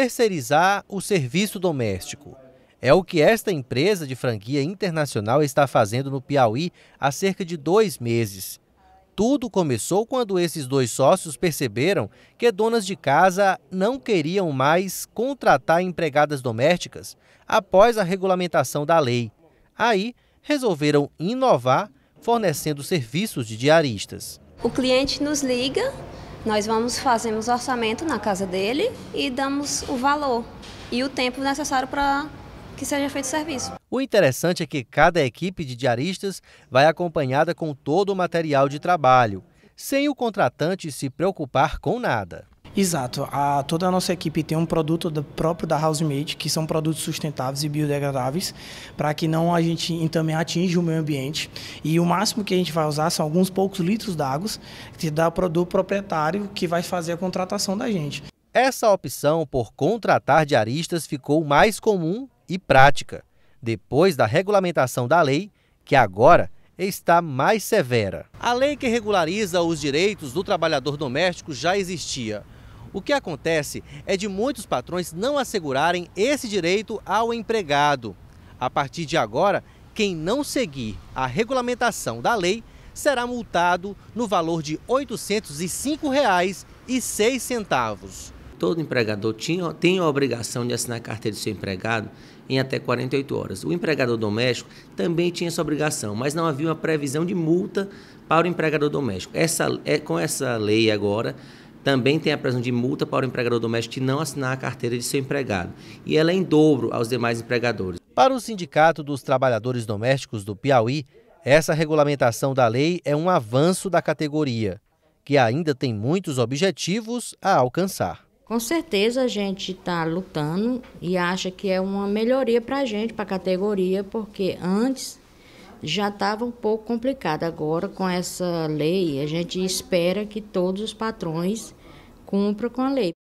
terceirizar o serviço doméstico. É o que esta empresa de franquia internacional está fazendo no Piauí há cerca de dois meses. Tudo começou quando esses dois sócios perceberam que donas de casa não queriam mais contratar empregadas domésticas após a regulamentação da lei. Aí resolveram inovar, fornecendo serviços de diaristas. O cliente nos liga, nós vamos fazemos orçamento na casa dele e damos o valor e o tempo necessário para que seja feito o serviço. O interessante é que cada equipe de diaristas vai acompanhada com todo o material de trabalho, sem o contratante se preocupar com nada. Exato. A, toda a nossa equipe tem um produto do, próprio da Housemate, que são produtos sustentáveis e biodegradáveis, para que não a gente também atinja o meio ambiente. E o máximo que a gente vai usar são alguns poucos litros d'água que dá para o proprietário que vai fazer a contratação da gente. Essa opção por contratar diaristas ficou mais comum e prática depois da regulamentação da lei, que agora está mais severa. A lei que regulariza os direitos do trabalhador doméstico já existia. O que acontece é de muitos patrões não assegurarem esse direito ao empregado. A partir de agora, quem não seguir a regulamentação da lei será multado no valor de R$ 805,06. Todo empregador tinha, tem a obrigação de assinar a carteira do seu empregado em até 48 horas. O empregador doméstico também tinha essa obrigação, mas não havia uma previsão de multa para o empregador doméstico. Essa, é, com essa lei agora, também tem a presunção de multa para o empregador doméstico que não assinar a carteira de seu empregado. E ela é em dobro aos demais empregadores. Para o Sindicato dos Trabalhadores Domésticos do Piauí, essa regulamentação da lei é um avanço da categoria, que ainda tem muitos objetivos a alcançar. Com certeza a gente está lutando e acha que é uma melhoria para a gente, para a categoria, porque antes já estava um pouco complicado. Agora, com essa lei, a gente espera que todos os patrões cumpro com a lei.